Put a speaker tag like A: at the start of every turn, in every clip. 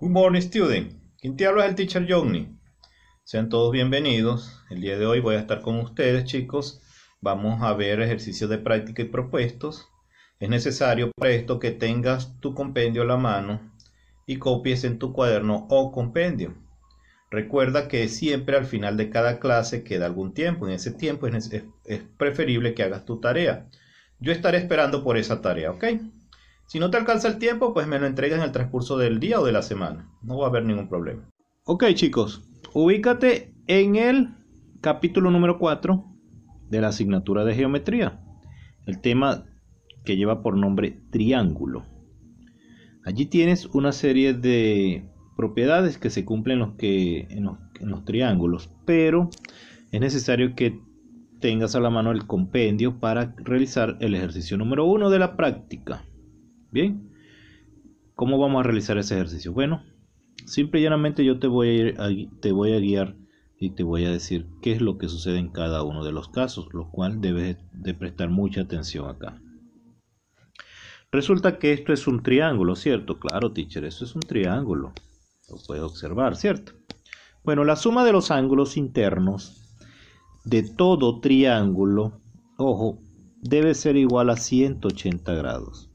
A: Good morning, student. Quien te habla es el teacher Johnny. Sean todos bienvenidos. El día de hoy voy a estar con ustedes, chicos. Vamos a ver ejercicios de práctica y propuestos. Es necesario para esto que tengas tu compendio a la mano y copies en tu cuaderno o compendio. Recuerda que siempre al final de cada clase queda algún tiempo. En ese tiempo es, es preferible que hagas tu tarea. Yo estaré esperando por esa tarea, ¿ok? Si no te alcanza el tiempo, pues me lo entregas en el transcurso del día o de la semana. No va a haber ningún problema. Ok chicos, ubícate en el capítulo número 4 de la asignatura de geometría. El tema que lleva por nombre triángulo. Allí tienes una serie de propiedades que se cumplen los que, en, los, en los triángulos, pero es necesario que tengas a la mano el compendio para realizar el ejercicio número 1 de la práctica. Bien, ¿cómo vamos a realizar ese ejercicio? Bueno, simple y llanamente yo te voy a, te voy a guiar y te voy a decir qué es lo que sucede en cada uno de los casos, lo cual debes de prestar mucha atención acá. Resulta que esto es un triángulo, ¿cierto? Claro, teacher, esto es un triángulo. Lo puedes observar, ¿cierto? Bueno, la suma de los ángulos internos de todo triángulo, ojo, debe ser igual a 180 grados.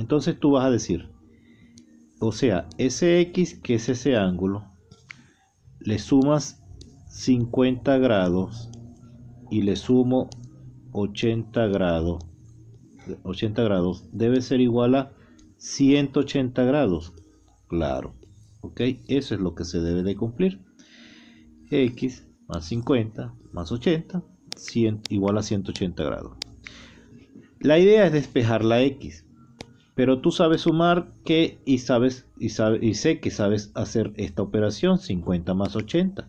A: Entonces tú vas a decir, o sea, ese X que es ese ángulo, le sumas 50 grados y le sumo 80 grados, 80 grados, debe ser igual a 180 grados. Claro, ok, eso es lo que se debe de cumplir. X más 50 más 80 100, igual a 180 grados. La idea es despejar la X pero tú sabes sumar que y sabes y, sé que sabes hacer esta operación 50 más 80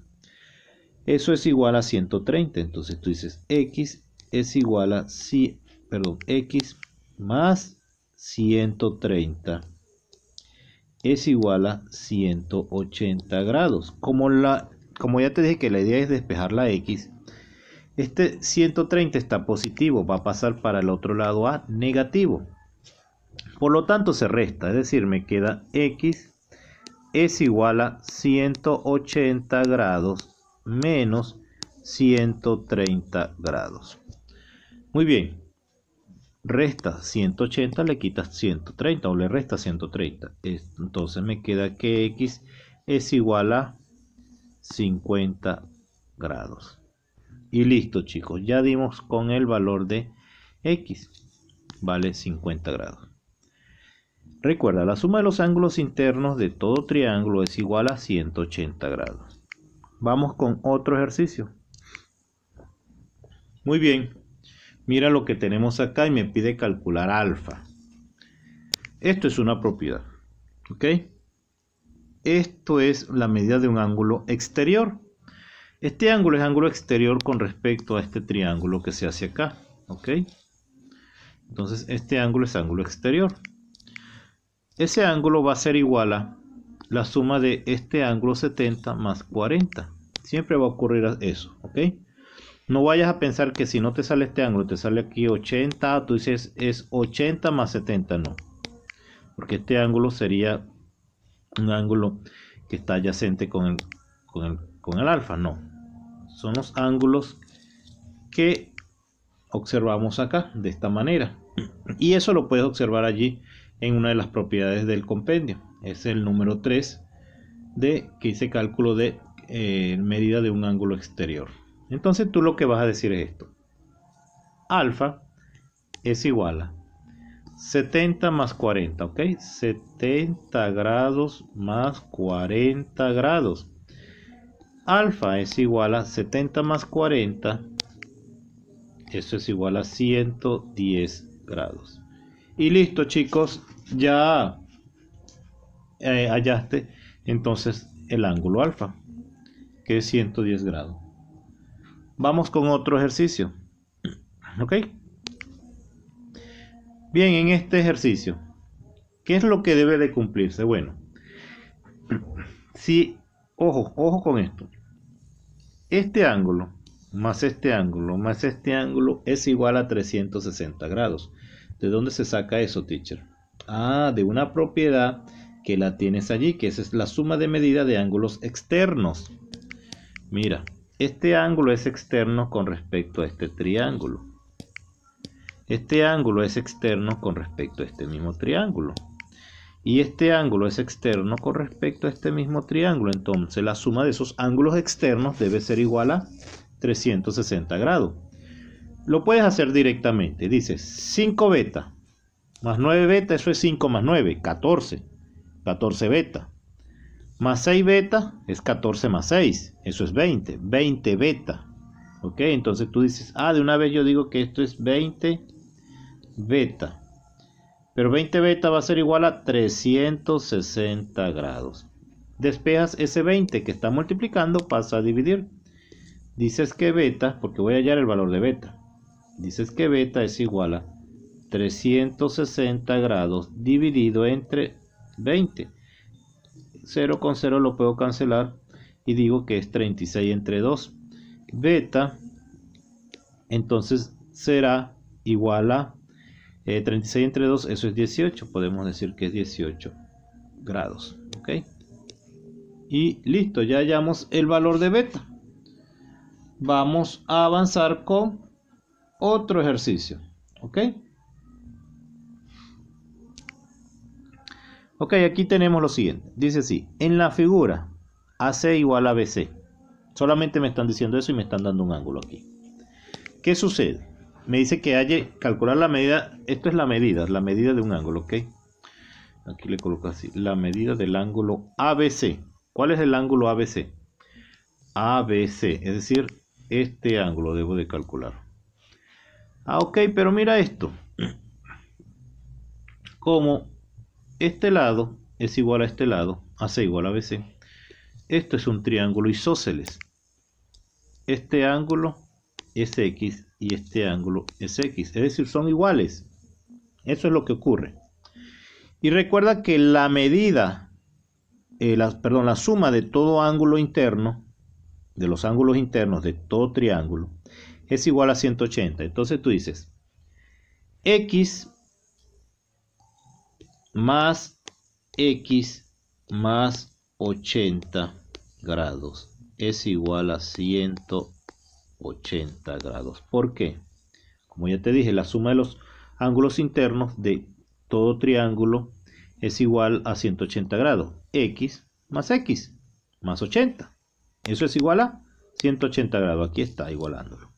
A: eso es igual a 130 entonces tú dices x es igual a si perdón x más 130 es igual a 180 grados como la como ya te dije que la idea es despejar la x este 130 está positivo va a pasar para el otro lado a negativo por lo tanto se resta, es decir, me queda x es igual a 180 grados menos 130 grados. Muy bien, resta 180, le quitas 130 o le resta 130. Entonces me queda que x es igual a 50 grados. Y listo chicos, ya dimos con el valor de x, vale 50 grados. Recuerda, la suma de los ángulos internos de todo triángulo es igual a 180 grados. Vamos con otro ejercicio. Muy bien, mira lo que tenemos acá y me pide calcular alfa. Esto es una propiedad, ¿ok? Esto es la medida de un ángulo exterior. Este ángulo es ángulo exterior con respecto a este triángulo que se hace acá, ¿ok? Entonces este ángulo es ángulo exterior. Ese ángulo va a ser igual a la suma de este ángulo 70 más 40. Siempre va a ocurrir eso, ¿ok? No vayas a pensar que si no te sale este ángulo, te sale aquí 80, tú dices es 80 más 70, no. Porque este ángulo sería un ángulo que está adyacente con el, con el, con el alfa, no. Son los ángulos que observamos acá, de esta manera. Y eso lo puedes observar allí en una de las propiedades del compendio. Es el número 3 de que hice cálculo de eh, medida de un ángulo exterior. Entonces tú lo que vas a decir es esto. Alfa es igual a 70 más 40, ¿ok? 70 grados más 40 grados. Alfa es igual a 70 más 40. Eso es igual a 110 grados. Y listo, chicos, ya eh, hallaste entonces el ángulo alfa, que es 110 grados. Vamos con otro ejercicio. ¿Ok? Bien, en este ejercicio, ¿qué es lo que debe de cumplirse? Bueno, si, ojo, ojo con esto. Este ángulo más este ángulo más este ángulo es igual a 360 grados. ¿De dónde se saca eso, teacher? Ah, de una propiedad que la tienes allí, que es la suma de medida de ángulos externos. Mira, este ángulo es externo con respecto a este triángulo. Este ángulo es externo con respecto a este mismo triángulo. Y este ángulo es externo con respecto a este mismo triángulo. Entonces la suma de esos ángulos externos debe ser igual a 360 grados. Lo puedes hacer directamente. Dices 5 beta más 9 beta, eso es 5 más 9, 14. 14 beta. Más 6 beta es 14 más 6, eso es 20. 20 beta. ¿Ok? Entonces tú dices, ah, de una vez yo digo que esto es 20 beta. Pero 20 beta va a ser igual a 360 grados. Despejas ese 20 que está multiplicando, pasa a dividir. Dices que beta, porque voy a hallar el valor de beta. Dices que beta es igual a 360 grados dividido entre 20. 0 con 0 lo puedo cancelar y digo que es 36 entre 2. Beta entonces será igual a 36 eh, entre 2, eso es 18. Podemos decir que es 18 grados. ¿ok? Y listo, ya hallamos el valor de beta. Vamos a avanzar con otro ejercicio. ¿Ok? Ok, aquí tenemos lo siguiente. Dice así, en la figura AC igual a BC. Solamente me están diciendo eso y me están dando un ángulo aquí. ¿Qué sucede? Me dice que hay que calcular la medida. Esto es la medida, la medida de un ángulo, ¿ok? Aquí le coloco así, la medida del ángulo ABC. ¿Cuál es el ángulo ABC? ABC, es decir, este ángulo debo de calcular. Ah, ok, pero mira esto. Como este lado es igual a este lado, AC igual a BC. Esto es un triángulo isósceles. Este ángulo es X y este ángulo es X. Es decir, son iguales. Eso es lo que ocurre. Y recuerda que la medida, eh, perdón, la suma de todo ángulo interno, de los ángulos internos de todo triángulo, es igual a 180. Entonces tú dices, x más x más 80 grados es igual a 180 grados. ¿Por qué? Como ya te dije, la suma de los ángulos internos de todo triángulo es igual a 180 grados. X más X más 80. Eso es igual a 180 grados. Aquí está igualándolo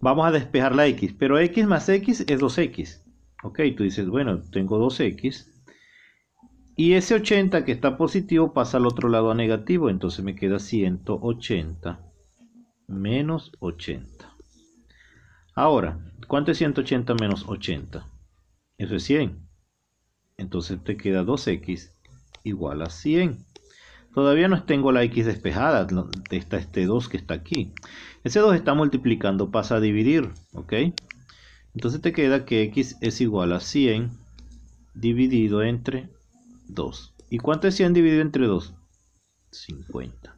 A: vamos a despejar la x, pero x más x es 2x. Ok, tú dices, bueno, tengo 2x. Y ese 80 que está positivo pasa al otro lado a negativo, entonces me queda 180 menos 80. Ahora, ¿cuánto es 180 menos 80? Eso es 100. Entonces te queda 2x igual a 100. Todavía no tengo la x despejada, está este 2 que está aquí. Ese 2 está multiplicando, pasa a dividir, ¿ok? Entonces te queda que x es igual a 100 dividido entre 2. ¿Y cuánto es 100 dividido entre 2? 50.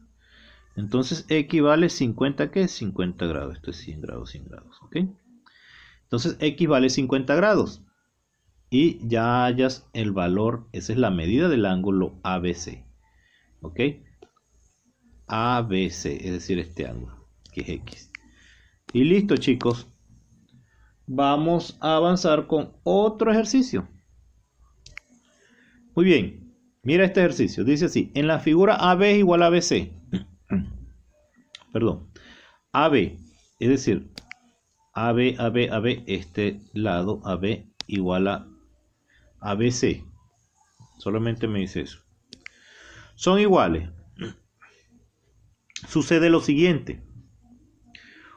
A: Entonces x vale 50, ¿qué? 50 grados. Esto es 100 grados, 100 grados, ¿ok? Entonces x vale 50 grados. Y ya hayas el valor, esa es la medida del ángulo ABC. ¿Ok? ABC, es decir, este ángulo, que es X. Y listo, chicos. Vamos a avanzar con otro ejercicio. Muy bien, mira este ejercicio. Dice así, en la figura AB igual a BC. Perdón. AB, es decir, AB, AB, AB, este lado AB igual a ABC. Solamente me dice eso son iguales, sucede lo siguiente.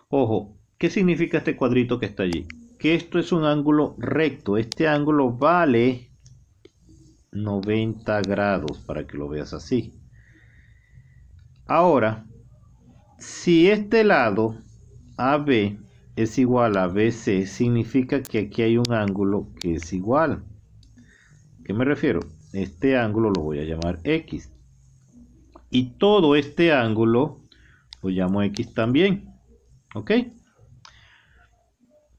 A: Ojo, ¿qué significa este cuadrito que está allí? Que esto es un ángulo recto. Este ángulo vale 90 grados para que lo veas así. Ahora, si este lado AB es igual a BC, significa que aquí hay un ángulo que es igual. ¿Qué me refiero? Este ángulo lo voy a llamar X y todo este ángulo lo llamo X también. ¿Ok?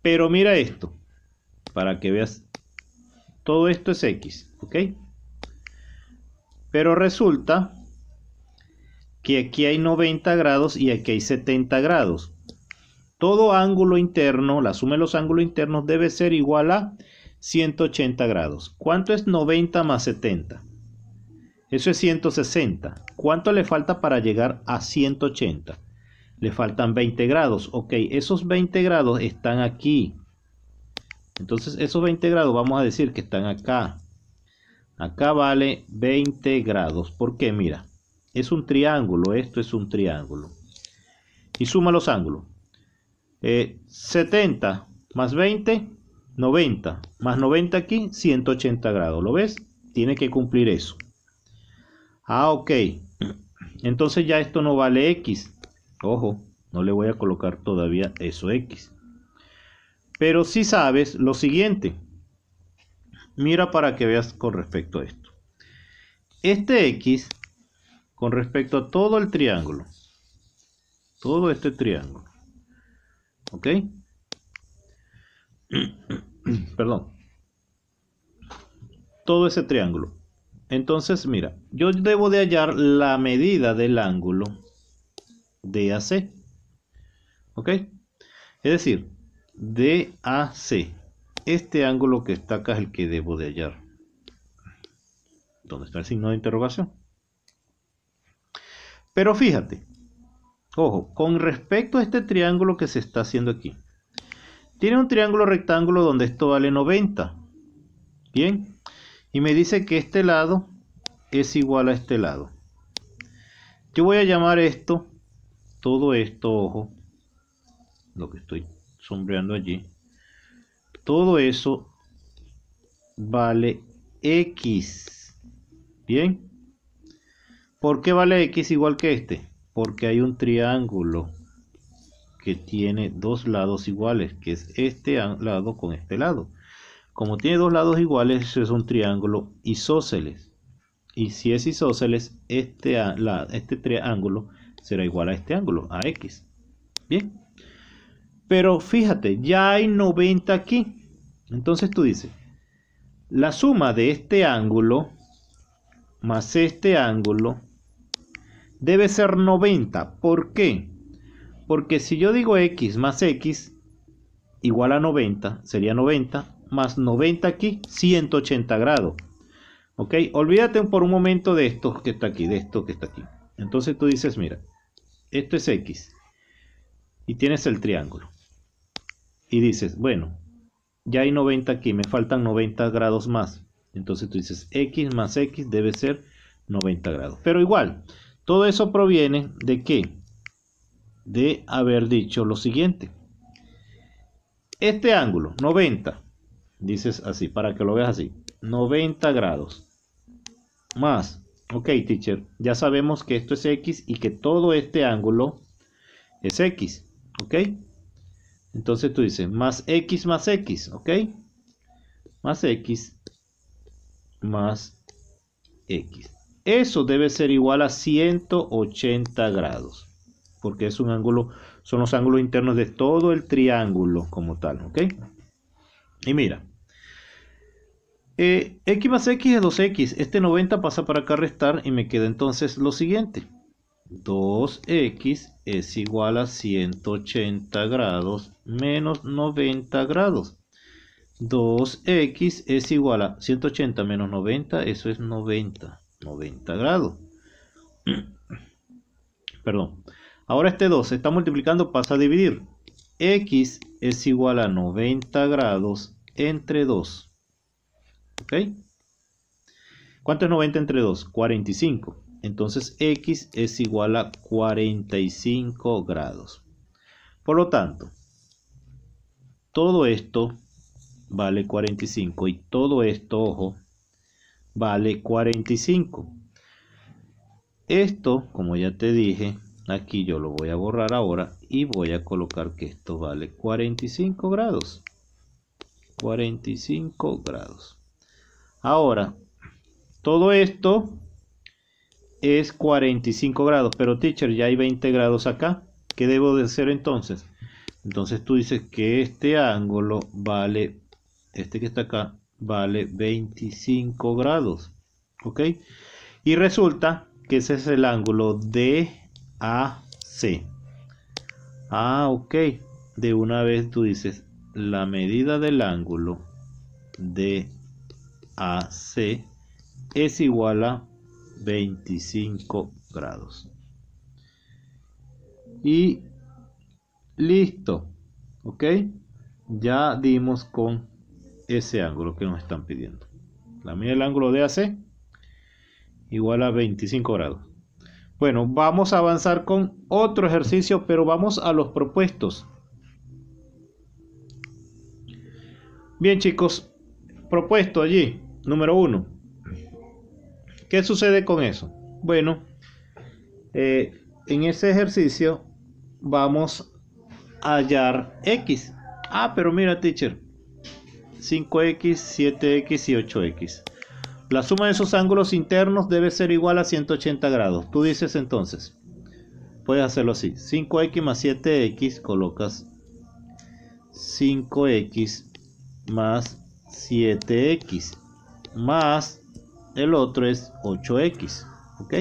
A: Pero mira esto, para que veas, todo esto es X, ¿ok? Pero resulta que aquí hay 90 grados y aquí hay 70 grados. Todo ángulo interno, la suma de los ángulos internos debe ser igual a 180 grados. ¿Cuánto es 90 más 70? Eso es 160. ¿Cuánto le falta para llegar a 180? Le faltan 20 grados. Ok, esos 20 grados están aquí. Entonces esos 20 grados vamos a decir que están acá. Acá vale 20 grados. ¿Por qué? Mira, es un triángulo. Esto es un triángulo. Y suma los ángulos. 70 eh, más 20, 90. Más 90 aquí, 180 grados. ¿Lo ves? Tiene que cumplir eso. Ah, ok. Entonces ya esto no vale X. Ojo, no le voy a colocar todavía eso X. Pero si sí sabes lo siguiente. Mira para que veas con respecto a esto. Este X, con respecto a todo el triángulo. Todo este triángulo. ¿Ok? Perdón. Todo ese triángulo entonces, mira, yo debo de hallar la medida del ángulo DAC. ¿Ok? Es decir, DAC. Este ángulo que está acá es el que debo de hallar. ¿Dónde está el signo de interrogación? Pero fíjate, ojo, con respecto a este triángulo que se está haciendo aquí. Tiene un triángulo rectángulo donde esto vale 90. Bien, y me dice que este lado es igual a este lado. Yo voy a llamar esto, todo esto, ojo, lo que estoy sombreando allí, todo eso vale x. Bien. ¿Por qué vale x igual que este? Porque hay un triángulo que tiene dos lados iguales, que es este lado con este lado. Como tiene dos lados iguales, es un triángulo isósceles. Y si es isósceles, este, este triángulo será igual a este ángulo, a X. Bien. Pero fíjate, ya hay 90 aquí. Entonces tú dices, la suma de este ángulo más este ángulo debe ser 90. ¿Por qué? Porque si yo digo x más x igual a 90, sería 90 más 90 aquí, 180 grados. Ok, olvídate por un momento de esto que está aquí, de esto que está aquí. Entonces tú dices, mira, esto es X. Y tienes el triángulo. Y dices, bueno, ya hay 90 aquí, me faltan 90 grados más. Entonces tú dices, X más X debe ser 90 grados. Pero igual, todo eso proviene de qué? De haber dicho lo siguiente. Este ángulo, 90, dices así, para que lo veas así. 90 grados. Más. Ok, teacher. Ya sabemos que esto es X y que todo este ángulo es X. Ok. Entonces tú dices, más X más X. Ok. Más X más X. Eso debe ser igual a 180 grados. Porque es un ángulo, son los ángulos internos de todo el triángulo como tal. Ok. Y mira, eh, x más x es 2x. Este 90 pasa para acá a restar y me queda entonces lo siguiente. 2x es igual a 180 grados menos 90 grados. 2x es igual a 180 menos 90, eso es 90. 90 grados. Perdón. Ahora este 2 se está multiplicando, pasa a dividir. x es igual a 90 grados entre 2. ¿Ok? ¿Cuánto es 90 entre 2? 45. Entonces X es igual a 45 grados. Por lo tanto, todo esto vale 45 y todo esto, ojo, vale 45. Esto, como ya te dije, aquí yo lo voy a borrar ahora y voy a colocar que esto vale 45 grados. 45 grados. Ahora, todo esto es 45 grados, pero teacher, ya hay 20 grados acá. ¿Qué debo de hacer entonces? Entonces tú dices que este ángulo vale, este que está acá, vale 25 grados. ¿Ok? Y resulta que ese es el ángulo DAC. Ah, ok. De una vez tú dices la medida del ángulo de AC es igual a 25 grados. Y listo. ¿Ok? Ya dimos con ese ángulo que nos están pidiendo. También el ángulo de AC igual a 25 grados. Bueno, vamos a avanzar con otro ejercicio, pero vamos a los propuestos. Bien chicos, propuesto allí. Número 1, ¿qué sucede con eso? Bueno, eh, en ese ejercicio vamos a hallar X. Ah, pero mira, teacher, 5X, 7X y 8X. La suma de esos ángulos internos debe ser igual a 180 grados. Tú dices entonces, puedes hacerlo así. 5X más 7X colocas 5X más 7X más el otro es 8x, ¿ok?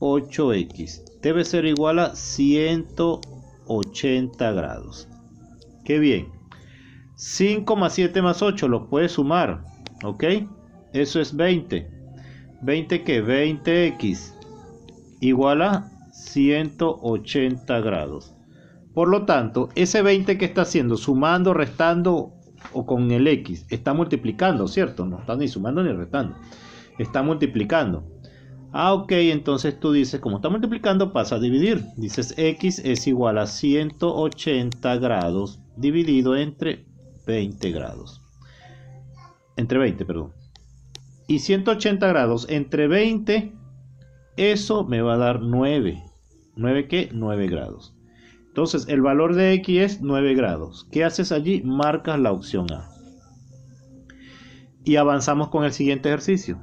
A: 8x debe ser igual a 180 grados. que bien. 5 más 7 más 8 lo puedes sumar, ¿ok? Eso es 20. 20 que 20x igual a 180 grados. Por lo tanto, ese 20 que está haciendo, sumando, restando o con el X. Está multiplicando, ¿cierto? No está ni sumando ni restando. Está multiplicando. Ah, ok, entonces tú dices, como está multiplicando, pasa a dividir. Dices X es igual a 180 grados dividido entre 20 grados. Entre 20, perdón. Y 180 grados entre 20, eso me va a dar 9. ¿9 qué? 9 grados. Entonces, el valor de X es 9 grados. ¿Qué haces allí? Marcas la opción A. Y avanzamos con el siguiente ejercicio.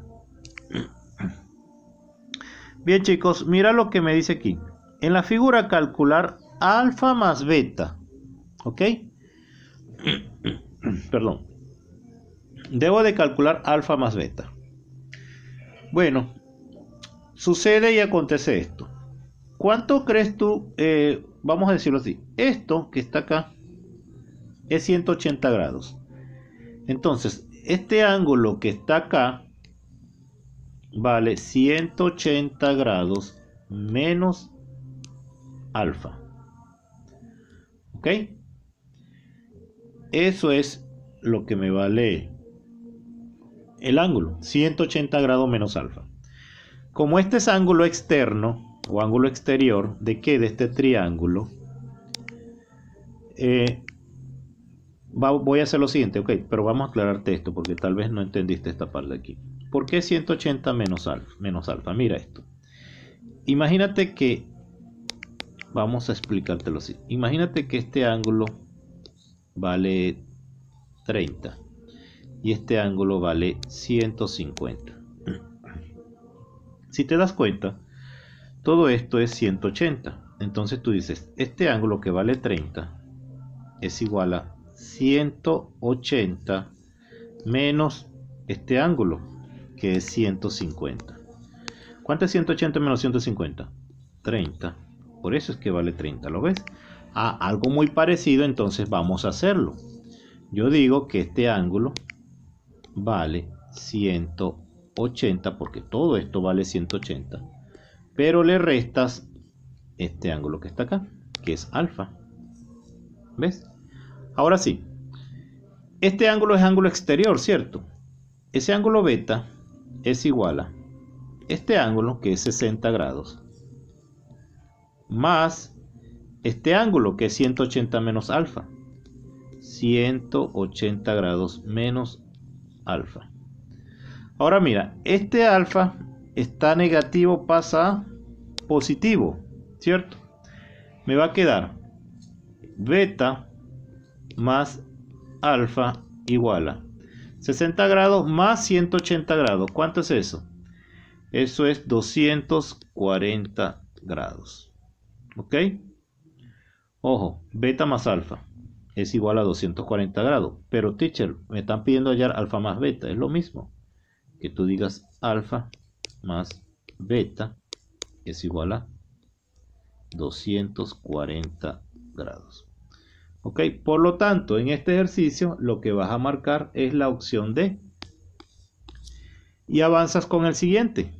A: Bien chicos, mira lo que me dice aquí. En la figura calcular alfa más beta. ¿Ok? Perdón. Debo de calcular alfa más beta. Bueno, sucede y acontece esto. ¿Cuánto crees tú? Eh, vamos a decirlo así, esto que está acá es 180 grados. Entonces, este ángulo que está acá vale 180 grados menos alfa. ¿Ok? Eso es lo que me vale el ángulo, 180 grados menos alfa. Como este es ángulo externo, o ángulo exterior de qué? De este triángulo. Eh, voy a hacer lo siguiente, ok, pero vamos a aclararte esto porque tal vez no entendiste esta parte de aquí. ¿Por qué 180 menos alfa? Menos alfa? Mira esto. Imagínate que, vamos a explicártelo así, imagínate que este ángulo vale 30 y este ángulo vale 150. Si te das cuenta, todo esto es 180. Entonces tú dices, este ángulo que vale 30 es igual a 180 menos este ángulo que es 150. ¿Cuánto es 180 menos 150? 30. Por eso es que vale 30, ¿lo ves? A algo muy parecido, entonces vamos a hacerlo. Yo digo que este ángulo vale 180 porque todo esto vale 180 pero le restas este ángulo que está acá, que es alfa. ¿Ves? Ahora sí, este ángulo es ángulo exterior, ¿cierto? Ese ángulo beta es igual a este ángulo, que es 60 grados, más este ángulo, que es 180 menos alfa. 180 grados menos alfa. Ahora mira, este alfa está negativo pasa positivo, ¿cierto? Me va a quedar beta más alfa igual a 60 grados más 180 grados. ¿Cuánto es eso? Eso es 240 grados. ¿Ok? Ojo, beta más alfa es igual a 240 grados. Pero teacher, me están pidiendo hallar alfa más beta. Es lo mismo que tú digas alfa más beta es igual a 240 grados. Ok, por lo tanto, en este ejercicio lo que vas a marcar es la opción D. Y avanzas con el siguiente.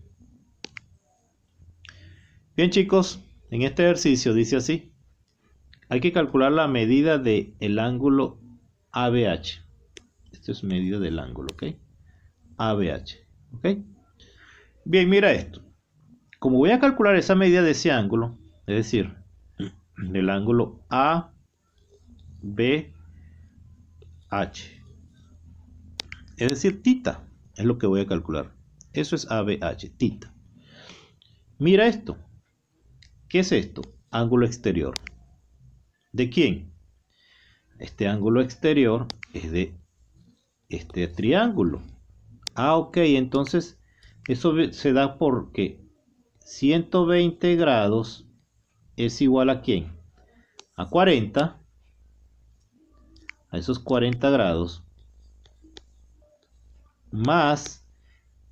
A: Bien chicos, en este ejercicio dice así. Hay que calcular la medida del el ángulo ABH. Esto es medida del ángulo, ¿ok? ABH, ¿ok? Bien, mira esto. Como voy a calcular esa medida de ese ángulo, es decir, del ángulo ABH, Es decir, tita es lo que voy a calcular. Eso es ABH, tita. Mira esto. ¿Qué es esto? Ángulo exterior. ¿De quién? Este ángulo exterior es de este triángulo. Ah, ok, entonces eso se da porque 120 grados es igual a quién? A 40. A esos 40 grados. Más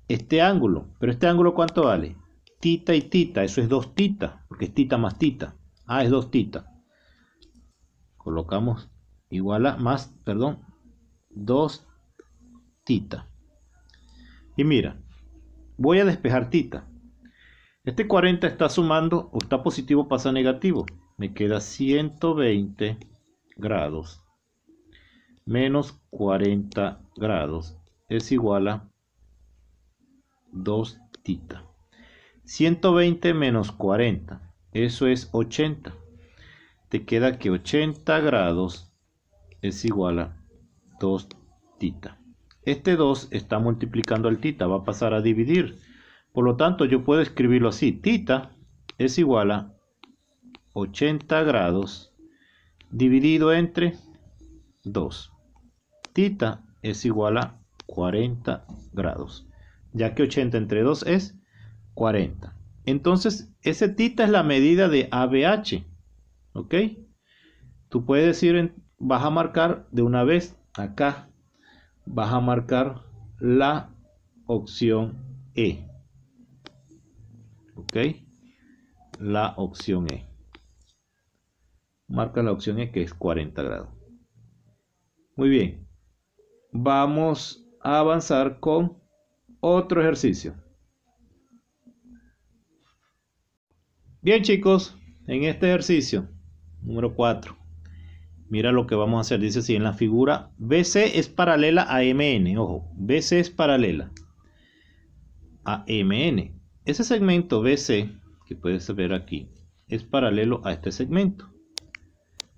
A: este ángulo. Pero este ángulo cuánto vale? Tita y tita. Eso es 2 tita. Porque es tita más tita. Ah, es 2 tita. Colocamos igual a más, perdón, 2 tita. Y mira, Voy a despejar tita. Este 40 está sumando o está positivo pasa negativo. Me queda 120 grados menos 40 grados es igual a 2 tita. 120 menos 40, eso es 80. Te queda que 80 grados es igual a 2 tita. Este 2 está multiplicando al tita, va a pasar a dividir. Por lo tanto, yo puedo escribirlo así. Tita es igual a 80 grados dividido entre 2. Tita es igual a 40 grados, ya que 80 entre 2 es 40. Entonces, ese tita es la medida de ABH, ¿ok? Tú puedes ir, vas a marcar de una vez acá vas a marcar la opción E. ¿Ok? La opción E. Marca la opción E que es 40 grados. Muy bien. Vamos a avanzar con otro ejercicio. Bien chicos, en este ejercicio número 4 Mira lo que vamos a hacer. Dice así, en la figura BC es paralela a MN. Ojo, BC es paralela a MN. Ese segmento BC, que puedes ver aquí, es paralelo a este segmento.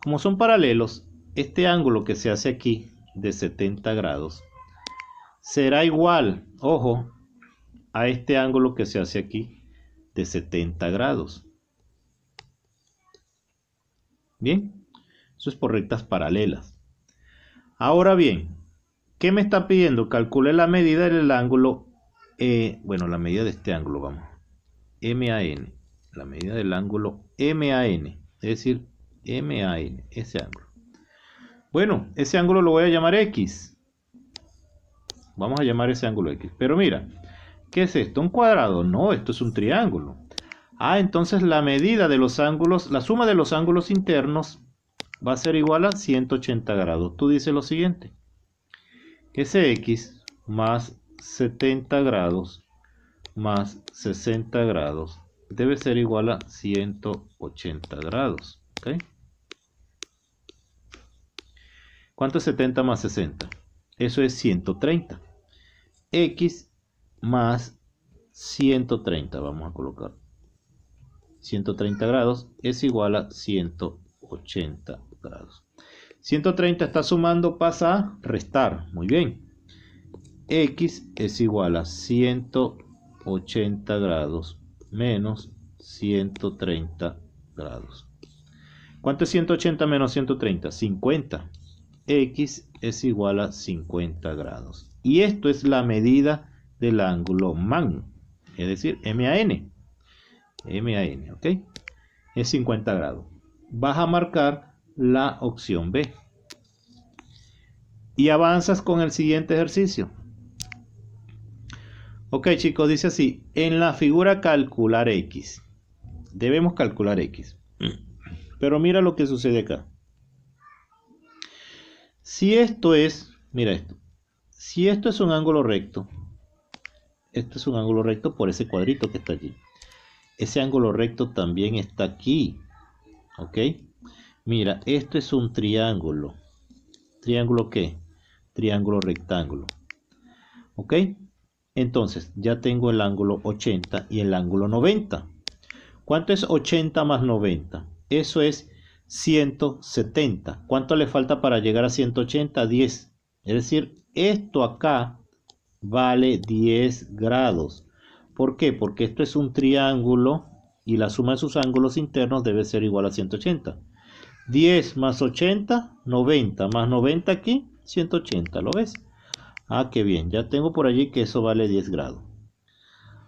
A: Como son paralelos, este ángulo que se hace aquí de 70 grados será igual, ojo, a este ángulo que se hace aquí de 70 grados. Bien, eso es por rectas paralelas. Ahora bien, ¿qué me está pidiendo? Calcule la medida del ángulo, eh, bueno, la medida de este ángulo, vamos. MAN, la medida del ángulo MAN, es decir, MAN, ese ángulo. Bueno, ese ángulo lo voy a llamar X. Vamos a llamar ese ángulo X. Pero mira, ¿qué es esto? ¿Un cuadrado? No, esto es un triángulo. Ah, entonces la medida de los ángulos, la suma de los ángulos internos va a ser igual a 180 grados. Tú dices lo siguiente, ese x más 70 grados más 60 grados debe ser igual a 180 grados. ¿Cuánto es 70 más 60? Eso es 130. X más 130, vamos a colocar. 130 grados es igual a 180. 80 grados. 130 está sumando, pasa a restar. Muy bien. X es igual a 180 grados menos 130 grados. ¿Cuánto es 180 menos 130? 50. X es igual a 50 grados. Y esto es la medida del ángulo MAN, es decir, MAN. MAN, ¿ok? Es 50 grados vas a marcar la opción B. Y avanzas con el siguiente ejercicio. Ok chicos, dice así, en la figura calcular X. Debemos calcular X. Pero mira lo que sucede acá. Si esto es, mira esto, si esto es un ángulo recto, esto es un ángulo recto por ese cuadrito que está allí. Ese ángulo recto también está aquí. ¿Ok? Mira, esto es un triángulo. ¿Triángulo qué? Triángulo rectángulo. ¿Ok? Entonces, ya tengo el ángulo 80 y el ángulo 90. ¿Cuánto es 80 más 90? Eso es 170. ¿Cuánto le falta para llegar a 180? 10. Es decir, esto acá vale 10 grados. ¿Por qué? Porque esto es un triángulo y la suma de sus ángulos internos debe ser igual a 180. 10 más 80, 90, más 90 aquí, 180, ¿lo ves? Ah, qué bien, ya tengo por allí que eso vale 10 grados.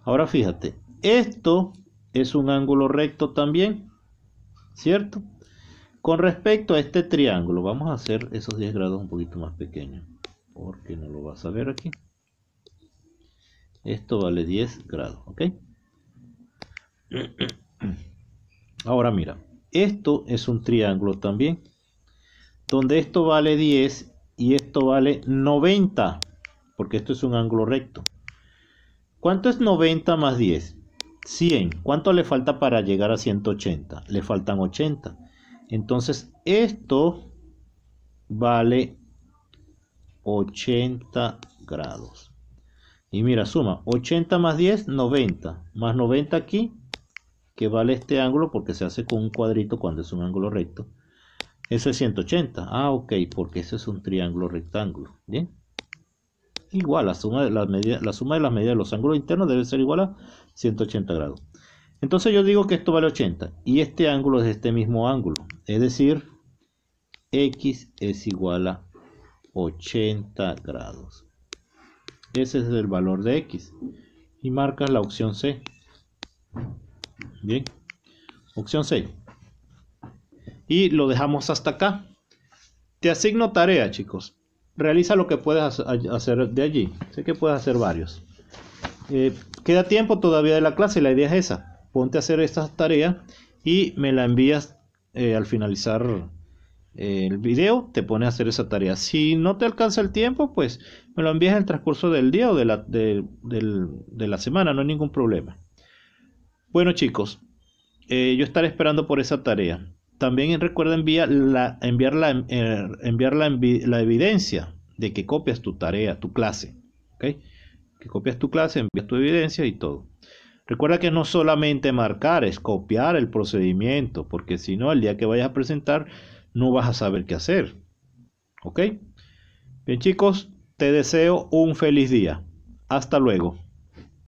A: Ahora fíjate, esto es un ángulo recto también, ¿cierto? Con respecto a este triángulo, vamos a hacer esos 10 grados un poquito más pequeños, porque no lo vas a ver aquí. Esto vale 10 grados, ¿ok? Ahora mira, esto es un triángulo también, donde esto vale 10 y esto vale 90, porque esto es un ángulo recto. ¿Cuánto es 90 más 10? 100. ¿Cuánto le falta para llegar a 180? Le faltan 80. Entonces, esto vale 80 grados. Y mira, suma 80 más 10, 90. Más 90 aquí, que vale este ángulo porque se hace con un cuadrito cuando es un ángulo recto. Eso es 180. Ah, ok, porque eso es un triángulo rectángulo. Bien. Igual, la suma, de las la suma de las medidas de los ángulos internos debe ser igual a 180 grados. Entonces yo digo que esto vale 80 y este ángulo es este mismo ángulo. Es decir, x es igual a 80 grados. Ese es el valor de x. Y marcas la opción C. Bien. Opción 6. Y lo dejamos hasta acá. Te asigno tarea, chicos. Realiza lo que puedas hacer de allí. Sé que puedes hacer varios. Eh, queda tiempo todavía de la clase, la idea es esa. Ponte a hacer esta tarea y me la envías eh, al finalizar eh, el video, te pone a hacer esa tarea. Si no te alcanza el tiempo, pues me lo envías en el transcurso del día o de la, de la semana, no hay ningún problema. Bueno chicos, eh, yo estaré esperando por esa tarea. También recuerda enviar, la, enviar, la, eh, la, evidencia de que copias tu tarea, tu clase. ¿Ok? Que copias tu clase, envías tu evidencia y todo. Recuerda que no solamente marcar, es copiar el procedimiento, porque si no, el día que vayas a presentar no vas a saber qué hacer. ¿Ok? Bien chicos, te deseo un feliz día. Hasta luego.